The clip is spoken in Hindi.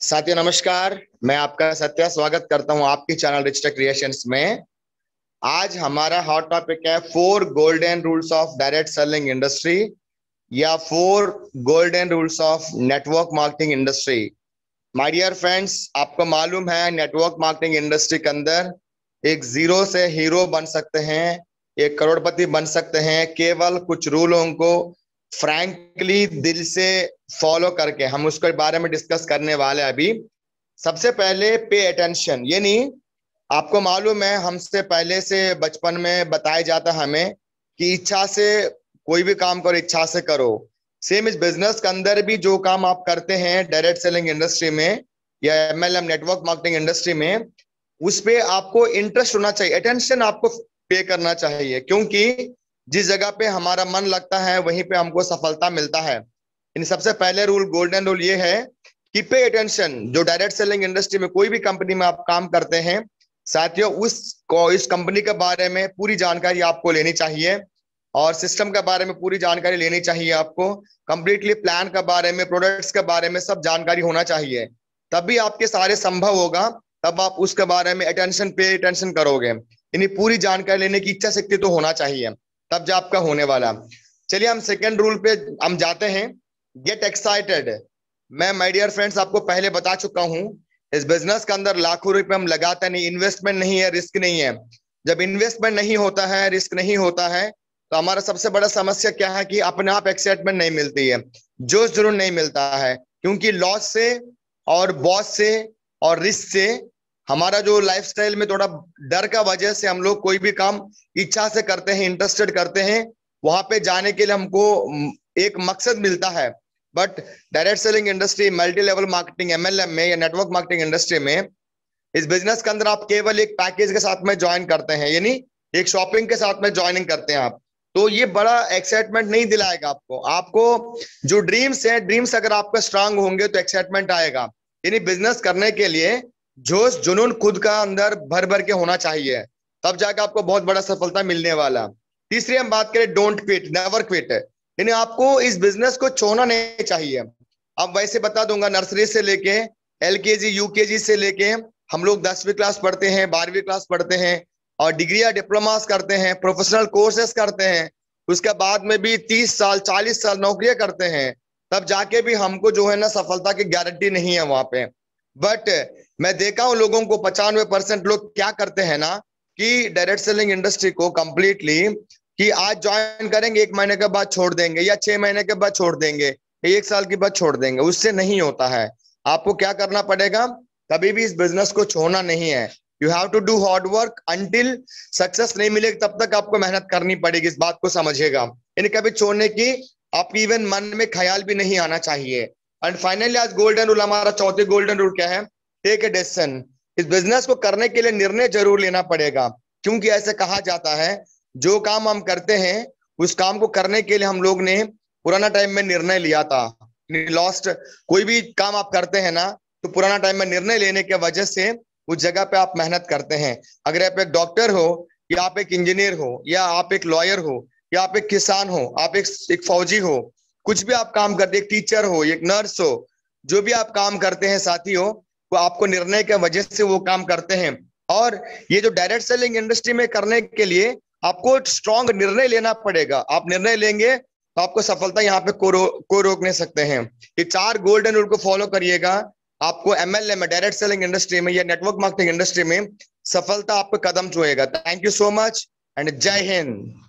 साथियों नमस्कार मैं आपका सत्या स्वागत करता हूं आपके चैनल रिचटा क्रिएशंस में आज हमारा हॉट टॉपिक है four golden rules of direct selling industry या four golden rules of network marketing industry my dear friends आपको मालूम है नेटवर्क मार्केटिंग इंडस्ट्री के अंदर एक जीरो से हीरो बन सकते हैं एक करोड़पति बन सकते हैं केवल कुछ रूलों को फ्रैंकली दिल से फॉलो करके हम उसके बारे में डिस्कस करने वाले हैं अभी सबसे पहले पे अटेंशन नहीं आपको मालूम है हमसे पहले से बचपन में बताया जाता हमें कि इच्छा से कोई भी काम करो इच्छा से करो सेम इस बिजनेस के अंदर भी जो काम आप करते हैं डायरेक्ट सेलिंग इंडस्ट्री में या M L M network marketing industry में उस पर आपको इंटरेस्ट होना चाहिए अटेंशन आपको पे करना चाहिए क्योंकि जिस जगह पे हमारा मन लगता है वहीं पे हमको सफलता मिलता है इन सबसे पहले रूल गोल्डन रूल ये है कि पे अटेंशन जो डायरेक्ट सेलिंग इंडस्ट्री में कोई भी कंपनी में आप काम करते हैं साथियों उस इस कंपनी के बारे में पूरी जानकारी आपको लेनी चाहिए और सिस्टम के बारे में पूरी जानकारी लेनी चाहिए आपको कंप्लीटली प्लान के बारे में प्रोडक्ट्स के बारे में सब जानकारी होना चाहिए तभी आपके सारे संभव होगा तब आप उसके बारे में अटेंशन पे अटेंशन करोगे यानी पूरी जानकारी लेने की इच्छा शक्ति तो होना चाहिए तब जो आपका होने वाला चलिए हम सेकेंड रूल पे हम जाते हैं गेट एक्साइटेड मैं माय डियर फ्रेंड्स आपको पहले बता चुका हूं इस बिजनेस के अंदर लाखों रुपए हम लगाते नहीं इन्वेस्टमेंट नहीं है रिस्क नहीं है जब इन्वेस्टमेंट नहीं होता है रिस्क नहीं होता है तो हमारा सबसे बड़ा समस्या क्या है कि अपने आप एक्साइटमेंट नहीं मिलती है जोश जरूर नहीं मिलता है क्योंकि लॉस से और बॉस से और रिस्क से हमारा जो लाइफ में थोड़ा डर का वजह से हम लोग कोई भी काम इच्छा से करते हैं इंटरेस्टेड करते हैं वहां पे जाने के लिए हमको एक मकसद मिलता है but direct selling industry multi level marketing MLM में या नेटवर्क मार्केटिंग इंडस्ट्री में इस बिजनेस के अंदर आप केवल एक पैकेज के साथ में ज्वाइन करते हैं यानी एक शॉपिंग के साथ में ज्वाइनिंग करते हैं आप तो ये बड़ा एक्साइटमेंट नहीं दिलाएगा आपको आपको जो ड्रीम्स है ड्रीम्स अगर आपका स्ट्रांग होंगे तो एक्साइटमेंट आएगा यानी बिजनेस करने के लिए जोश जुनून खुद का अंदर भर भर के होना चाहिए तब जाके आपको बहुत बड़ा सफलता मिलने वाला तीसरी हम बात करें डोंट क्विट नेवर क्विट यानी आपको इस बिजनेस को छोड़ना नहीं चाहिए अब वैसे बता दूंगा नर्सरी से लेके एल के जी यू के जी से लेके हम लोग दसवीं क्लास पढ़ते हैं बारहवीं क्लास पढ़ते हैं और डिग्री या डिप्लोमास करते हैं प्रोफेशनल कोर्सेस करते हैं उसके बाद में भी तीस साल चालीस साल नौकरियां करते हैं तब जाके भी हमको जो है ना सफलता की गारंटी नहीं है वहां पे बट मैं देखा हूँ लोगों को पचानवे परसेंट लोग क्या करते हैं ना कि डायरेक्ट सेलिंग इंडस्ट्री को कंप्लीटली कि आज ज्वाइन करेंगे एक महीने के बाद छोड़ देंगे या छह महीने के बाद छोड़ देंगे एक साल के बाद छोड़ देंगे उससे नहीं होता है आपको क्या करना पड़ेगा कभी भी इस बिजनेस को छोड़ना नहीं है you have to do hard work until success नहीं मिलेगी तब तक आपको मेहनत करनी पड़ेगी इस बात को समझिएगा यानी कभी छोड़ने की आपकी इवन मन में ख्याल भी नहीं आना चाहिए एंड फाइनली आज गोल्डन रूल हमारा चौथे गोल्डन रूल क्या है टेक ए डिसीजन इस बिजनेस को करने के लिए निर्णय जरूर लेना पड़ेगा क्योंकि ऐसे कहा जाता है जो काम हम करते हैं उस काम को करने के लिए हम लोग ने पुराना टाइम में निर्णय लिया था लॉस्ट कोई भी काम आप करते हैं ना तो पुराना टाइम में निर्णय लेने के वजह से उस जगह पे आप मेहनत करते हैं अगर आप एक डॉक्टर हो या आप एक इंजीनियर हो या आप एक लॉयर हो या आप एक किसान हो आप एक एक फौजी हो कुछ भी आप काम करते एक टीचर हो एक नर्स हो जो भी आप काम करते हैं साथी हो वो आपको निर्णय के वजह से वो काम करते हैं और ये जो डायरेक्ट सेलिंग इंडस्ट्री में करने के लिए आपको स्ट्रांग निर्णय लेना पड़ेगा आप निर्णय लेंगे तो आपको सफलता यहाँ पे को, रो, को रोक नहीं सकते हैं ये चार गोल्डन रूल को फॉलो करिएगा आपको एमएलए में डायरेक्ट सेलिंग इंडस्ट्री में या नेटवर्क मार्केटिंग इंडस्ट्री में सफलता आपको कदम छुएगा thank you so much and जय हिंद